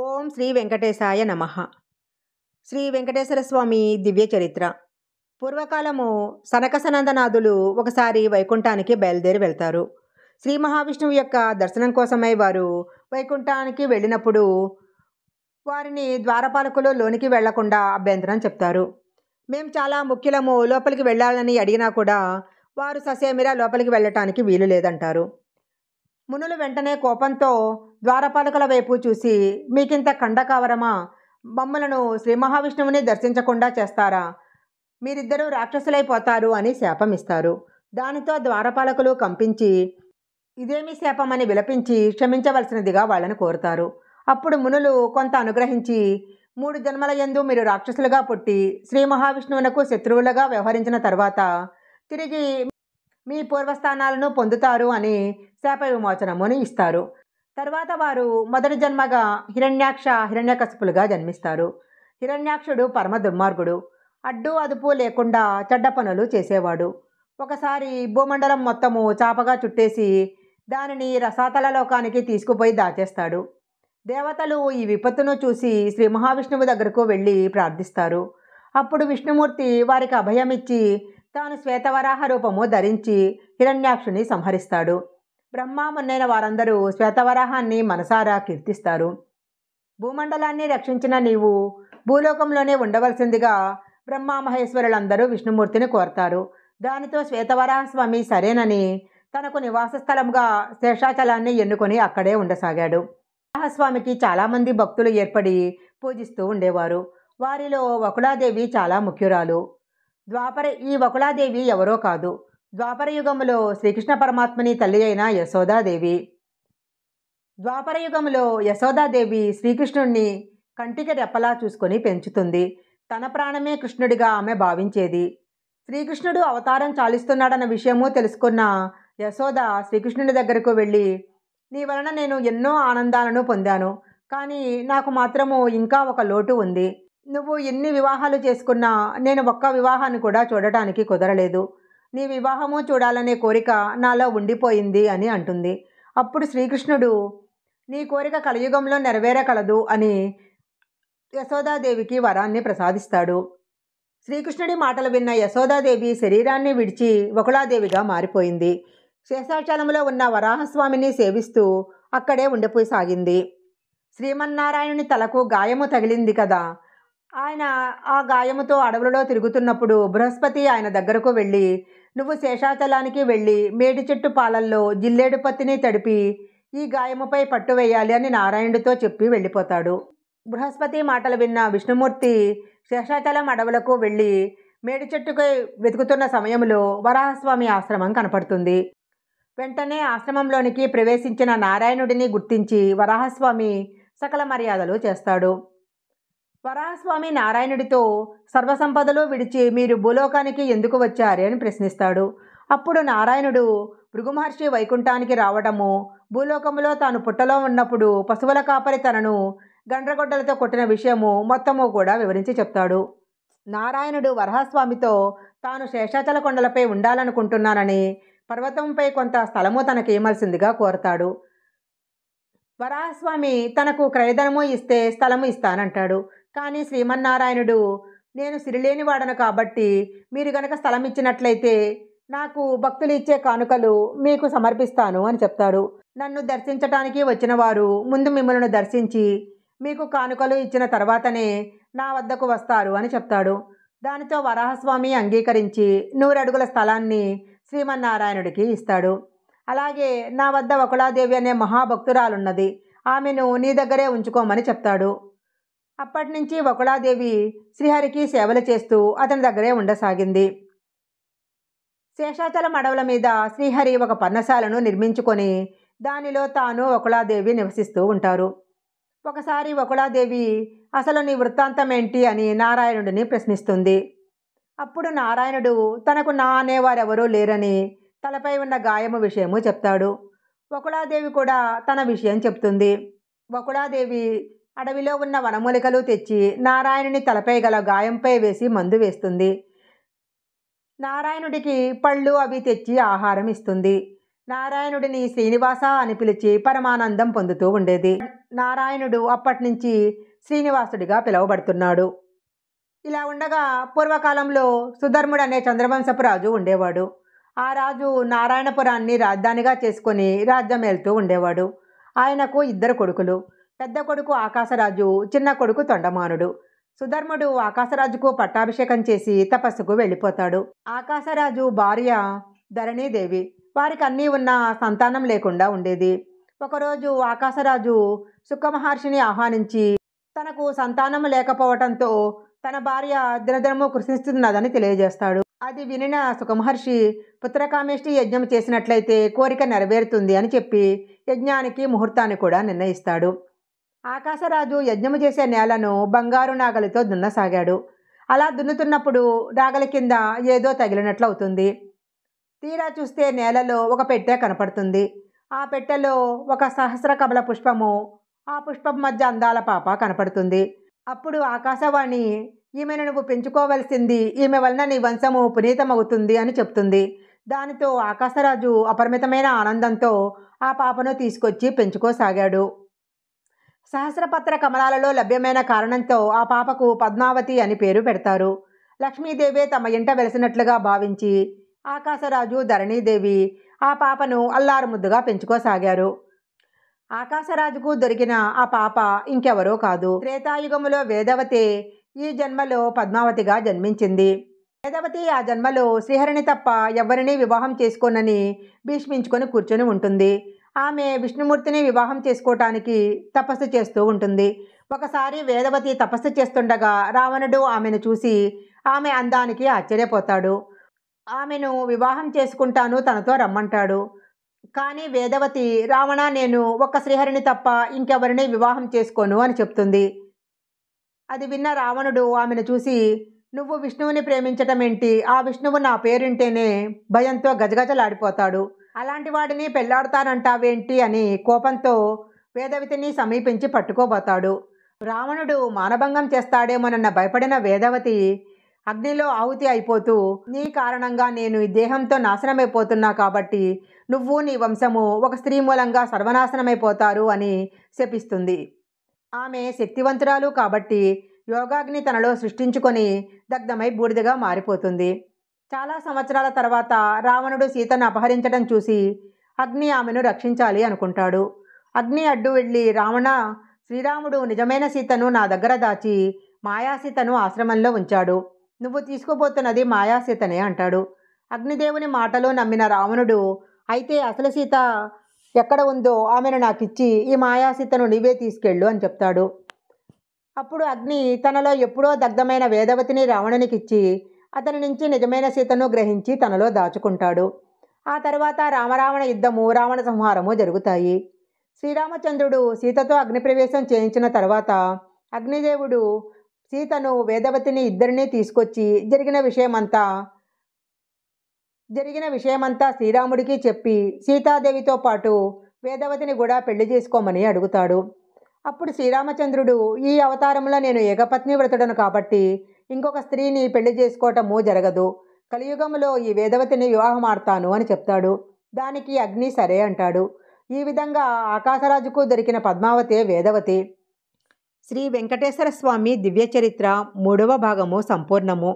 ఓం శ్రీ వెంకటేశాయ నమ శ్రీ వెంకటేశ్వర స్వామి దివ్య చరిత్ర పూర్వకాలము సనక సనందనాథులు ఒకసారి వైకుంఠానికి బయలుదేరి వెళ్తారు శ్రీ మహావిష్ణువు యొక్క దర్శనం కోసమై వారు వైకుంఠానికి వెళ్ళినప్పుడు వారిని ద్వారపాలకులు లోనికి వెళ్లకుండా అభ్యంతరం చెప్తారు మేము చాలా ముఖ్యులము లోపలికి వెళ్ళాలని అడిగినా కూడా వారు ససేమిరా లోపలికి వెళ్ళటానికి వీలు లేదంటారు మునులు వెంటనే కోపంతో ద్వారపాలకుల వైపు చూసి మీకింత కండకావరమా మమ్మలను శ్రీ మహావిష్ణువుని దర్శించకుండా చేస్తారా మీరిద్దరూ రాక్షసులైపోతారు అని శాపమిస్తారు దానితో ద్వారపాలకులు కంపించి ఇదేమి శాపమని విలపించి క్షమించవలసినదిగా వాళ్ళని కోరుతారు అప్పుడు మునులు కొంత అనుగ్రహించి మూడు జన్మల ఎందు మీరు రాక్షసులుగా పుట్టి శ్రీ మహావిష్ణువునకు శత్రువులుగా వ్యవహరించిన తర్వాత తిరిగి మీ పూర్వస్థానాలను పొందుతారు అని శాప విమోచనమును ఇస్తారు తర్వాత వారు మొదటి జన్మగా హిరణ్యాక్ష హిరణ్యకశపులుగా జన్మిస్తారు హిరణ్యాక్షుడు పరమ దుర్మార్గుడు అడ్డు అదుపు లేకుండా చెడ్డ పనులు చేసేవాడు ఒకసారి భూమండలం మొత్తము చాపగా చుట్టేసి దానిని రసాతల లోకానికి తీసుకుపోయి దాచేస్తాడు దేవతలు ఈ విపత్తును చూసి శ్రీ మహావిష్ణువు దగ్గరకు వెళ్ళి ప్రార్థిస్తారు అప్పుడు విష్ణుమూర్తి వారికి అభయమిచ్చి తాను శ్వేతవరాహ రూపము ధరించి హిరణ్యాక్షుని సంహరిస్తాడు బ్రహ్మ వారందరూ శ్వేతవరాహాన్ని మనసారా కీర్తిస్తారు భూమండలాన్ని రక్షించిన నీవు భూలోకంలోనే ఉండవలసిందిగా బ్రహ్మా మహేశ్వరులందరూ విష్ణుమూర్తిని కోరతారు దానితో శ్వేతవరాహస్వామి సరేనని తనకు నివాస స్థలంగా శేషాచలాన్ని ఎన్నుకొని అక్కడే ఉండసాగాడు వరాహస్వామికి చాలామంది భక్తులు ఏర్పడి పూజిస్తూ ఉండేవారు వారిలో వకుళాదేవి చాలా ముఖ్యురాలు ద్వాపర ఈ వకుళాదేవి ఎవరో కాదు ద్వాపరయుగంలో శ్రీకృష్ణ పరమాత్మని తల్లి అయిన యశోదాదేవి ద్వాపరయుగంలో యశోదాదేవి శ్రీకృష్ణుణ్ణి కంటికి రెప్పలా చూసుకొని పెంచుతుంది తన ప్రాణమే కృష్ణుడిగా ఆమె భావించేది శ్రీకృష్ణుడు అవతారం చాలిస్తున్నాడన్న విషయము తెలుసుకున్న యశోద శ్రీకృష్ణుడి దగ్గరకు వెళ్ళి నీ వలన నేను ఎన్నో ఆనందాలను పొందాను కానీ నాకు మాత్రము ఇంకా ఒక లోటు ఉంది నువ్వు ఎన్ని వివాహాలు చేసుకున్నా నేను ఒక్క వివాహాన్ని కూడా చూడటానికి కుదరలేదు నీ వివాహము చూడాలనే కోరిక నాలో ఉండిపోయింది అని అంటుంది అప్పుడు శ్రీకృష్ణుడు నీ కోరిక కలియుగంలో నెరవేరకలదు అని యశోదాదేవికి వరాన్ని ప్రసాదిస్తాడు శ్రీకృష్ణుడి మాటలు విన్న యశోదాదేవి శరీరాన్ని విడిచి ఒకలాదేవిగా మారిపోయింది శేషాచలంలో ఉన్న వరాహస్వామిని సేవిస్తూ అక్కడే ఉండిపోయి సాగింది శ్రీమన్నారాయణుని తలకు గాయము తగిలింది కదా ఆయన ఆ గాయముతో అడవులలో తిరుగుతున్నప్పుడు బృహస్పతి ఆయన దగ్గరకు వెళ్ళి నువ్వు శేషాచలానికి వెళ్ళి మేడి చెట్టు పాలల్లో జిల్లేడు పత్తిని తడిపి ఈ గాయముపై పట్టు వేయాలి అని నారాయణుడితో చెప్పి వెళ్ళిపోతాడు బృహస్పతి మాటలు విన్న విష్ణుమూర్తి శేషాచలం అడవులకు వెళ్ళి మేడి చెట్టుకై వెతుకుతున్న సమయంలో వరాహస్వామి ఆశ్రమం కనపడుతుంది వెంటనే ఆశ్రమంలోనికి ప్రవేశించిన నారాయణుడిని గుర్తించి వరాహస్వామి సకల మర్యాదలు చేస్తాడు వరాహస్వామి నారాయణుడితో సర్వసంపదలు విడిచి మీరు భూలోకానికి ఎందుకు వచ్చారు అని ప్రశ్నిస్తాడు అప్పుడు నారాయణుడు భృగుమహర్షి వైకుంఠానికి రావడము భూలోకములో తాను పుట్టలో ఉన్నప్పుడు పశువుల కాపరి తనను గండ్రగొడ్డలతో కొట్టిన విషయము మొత్తము కూడా వివరించి చెప్తాడు నారాయణుడు వరహస్వామితో తాను శేషాచల కొండలపై ఉండాలనుకుంటున్నానని పర్వతంపై కొంత స్థలము ఇవ్వాల్సిందిగా కోరతాడు వరాహస్వామి తనకు క్రయధనము ఇస్తే స్థలము ఇస్తానంటాడు కానీ శ్రీమన్నారాయణుడు నేను సిరిలేనివాడను కాబట్టి మీరు గనక స్థలం ఇచ్చినట్లయితే నాకు భక్తులు ఇచ్చే కానుకలు మీకు సమర్పిస్తాను అని చెప్తాడు నన్ను దర్శించటానికి వచ్చిన వారు ముందు మిమ్మల్ని దర్శించి మీకు కానుకలు ఇచ్చిన తర్వాతనే నా వద్దకు వస్తారు అని చెప్తాడు దానితో వరాహస్వామి అంగీకరించి నూరడుగుల స్థలాన్ని శ్రీమన్నారాయణుడికి ఇస్తాడు అలాగే నా వద్ద ఒకళాదేవి అనే మహాభక్తురాలున్నది ఆమెను నీ దగ్గరే ఉంచుకోమని చెప్తాడు అప్పటి నుంచి వకుళాదేవి శ్రీహరికి సేవలు చేస్తూ అతని దగ్గరే ఉండసాగింది శేషాచలం అడవుల మీద శ్రీహరి ఒక పర్ణశాలను నిర్మించుకొని దానిలో తాను వకుళాదేవి నివసిస్తూ ఉంటారు ఒకసారి వకుళాదేవి అసలు నీ వృత్తాంతం ఏంటి అని నారాయణుడిని ప్రశ్నిస్తుంది అప్పుడు నారాయణుడు తనకు నా అనేవారెవరూ లేరని తలపై ఉన్న గాయము విషయము చెప్తాడు వకుళాదేవి కూడా తన విషయం చెప్తుంది వకుళాదేవి అడవిలో ఉన్న వనమూలికలు తెచ్చి నారాయణుని తలపై గల గాయంపై వేసి మందు వేస్తుంది నారాయణుడికి పళ్ళు అవి తెచ్చి ఆహారం ఇస్తుంది నారాయణుడిని శ్రీనివాస అని పిలిచి పరమానందం పొందుతూ ఉండేది నారాయణుడు అప్పటి నుంచి శ్రీనివాసుడిగా పిలువబడుతున్నాడు ఇలా ఉండగా పూర్వకాలంలో సుధర్ముడు అనే చంద్రవంశపు రాజు ఉండేవాడు ఆ రాజు నారాయణపురాన్ని రాజధానిగా చేసుకొని రాజ్యం వెళ్తూ ఉండేవాడు ఆయనకు ఇద్దరు కొడుకులు పెద్ద కొడుకు ఆకాశరాజు చిన్న కొడుకు తొండమానుడు సుధర్ముడు ఆకాశరాజుకు పట్టాభిషేకం చేసి తపస్సుకు వెళ్ళిపోతాడు ఆకాశరాజు భార్య ధరణీదేవి వారికి అన్నీ ఉన్న సంతానం లేకుండా ఉండేది ఒకరోజు ఆకాశరాజు సుఖమహర్షిని ఆహ్వానించి తనకు సంతానం లేకపోవడంతో తన భార్య దినదినము కృషిస్తున్నదని తెలియజేస్తాడు అది వినిన సుఖమహర్షి పుత్రకామేష్టి యజ్ఞం చేసినట్లయితే కోరిక నెరవేరుతుంది అని చెప్పి యజ్ఞానికి ముహూర్తాన్ని కూడా నిర్ణయిస్తాడు ఆకాశరాజు యజ్ఞము చేసే నేలను బంగారు నాగలితో దున్నసాగాడు అలా దున్నుతున్నప్పుడు నాగలి కింద ఏదో తగిలినట్లు అవుతుంది తీరా చూస్తే నేలలో ఒక పెట్టె కనపడుతుంది ఆ పెట్టెలో ఒక సహస్ర కమల పుష్పము ఆ పుష్పం మధ్య అందాల పాప కనపడుతుంది అప్పుడు ఆకాశవాణి ఈమెను నువ్వు పెంచుకోవలసింది ఈమె వలన నీ వంశము పునీతమవుతుంది అని చెప్తుంది దానితో ఆకాశరాజు అపరిమితమైన ఆనందంతో ఆ పాపను తీసుకొచ్చి పెంచుకోసాగాడు సహస్రపత్ర కమలాలలో లభ్యమైన కారణంతో ఆ పాపకు పద్మావతి అని పేరు పెడతారు లక్ష్మీదేవే తమ ఇంట వెలిసినట్లుగా భావించి ఆకాశరాజు ధరణీదేవి ఆ పాపను అల్లారు ముద్దుగా పెంచుకోసాగారు ఆకాశరాజుకు దొరికిన ఆ పాప ఇంకెవరో కాదు త్రేతాయుగములో వేదవతి ఈ జన్మలో పద్మావతిగా జన్మించింది వేదవతి ఆ జన్మలో శ్రీహరిని తప్ప ఎవరినీ వివాహం చేసుకోనని భీష్మించుకొని కూర్చొని ఉంటుంది ఆమె విష్ణుమూర్తిని వివాహం చేసుకోవటానికి తపస్సు చేస్తూ ఉంటుంది ఒకసారి వేదవతి తపస్సు చేస్తుండగా రావణుడు ఆమెను చూసి ఆమె అందానికి ఆశ్చర్యపోతాడు ఆమెను వివాహం చేసుకుంటాను తనతో రమ్మంటాడు కానీ వేదవతి రావణ నేను ఒక శ్రీహరిని తప్ప ఇంకెవరిని వివాహం చేసుకోను అని చెప్తుంది అది విన్న రావణుడు ఆమెను చూసి నువ్వు విష్ణువుని ప్రేమించటం ఏంటి ఆ విష్ణువు నా పేరుంటేనే భయంతో గజగజలాడిపోతాడు అలాంటి వాడిని పెళ్లాడతానంటావేంటి అని కోపంతో వేదవతిని సమీపించి పట్టుకోబోతాడు రావణుడు మానభంగం చేస్తాడేమోనన్న భయపడిన వేదవతి అగ్నిలో ఆహుతి అయిపోతూ నీ కారణంగా నేను ఈ దేహంతో నాశనమైపోతున్నా కాబట్టి నువ్వు నీ వంశము ఒక స్త్రీ మూలంగా సర్వనాశనమైపోతారు అని శపిస్తుంది ఆమె శక్తివంతురాలు కాబట్టి యోగాగ్ని తనలో సృష్టించుకొని దగ్ధమై బూడిదగా మారిపోతుంది చాలా సంవత్సరాల తర్వాత రావణుడు సీతను అపహరించడం చూసి అగ్ని ఆమెను రక్షించాలి అనుకుంటాడు అగ్ని అడ్డు వెళ్ళి రావణ శ్రీరాముడు నిజమైన సీతను నా దగ్గర దాచి మాయాసీతను ఆశ్రమంలో ఉంచాడు నువ్వు తీసుకుపోతున్నది మాయాసీతనే అంటాడు అగ్నిదేవుని మాటలు నమ్మిన రావణుడు అయితే అసలు సీత ఎక్కడ ఉందో ఆమెను నాకిచ్చి ఈ మాయాసీతను నీవే తీసుకెళ్ళు అని చెప్తాడు అప్పుడు అగ్ని తనలో ఎప్పుడో దగ్ధమైన వేదవతిని రావణునికిచ్చి అతని నుంచి నిజమైన సీతను గ్రహించి తనలో దాచుకుంటాడు ఆ తర్వాత రామరావణ యుద్ధము రావణ సంహారము జరుగుతాయి శ్రీరామచంద్రుడు సీతతో అగ్నిప్రవేశం చేయించిన తర్వాత అగ్నిదేవుడు సీతను వేదవతిని ఇద్దరినీ తీసుకొచ్చి జరిగిన విషయమంతా జరిగిన విషయమంతా శ్రీరాముడికి చెప్పి సీతాదేవితో పాటు వేదవతిని కూడా పెళ్లి చేసుకోమని అడుగుతాడు అప్పుడు శ్రీరామచంద్రుడు ఈ అవతారంలో నేను ఏకపత్ని వ్రతుడను కాబట్టి ఇంకొక స్త్రీని పెళ్లి చేసుకోవటము జరగదు కలియుగంలో ఈ వేదవతిని వివాహమాడతాను అని చెప్తాడు దానికి అగ్ని సరే అంటాడు ఈ విధంగా ఆకాశరాజుకు దొరికిన పద్మావతి వేదవతి శ్రీ వెంకటేశ్వర స్వామి దివ్య చరిత్ర మూడవ భాగము సంపూర్ణము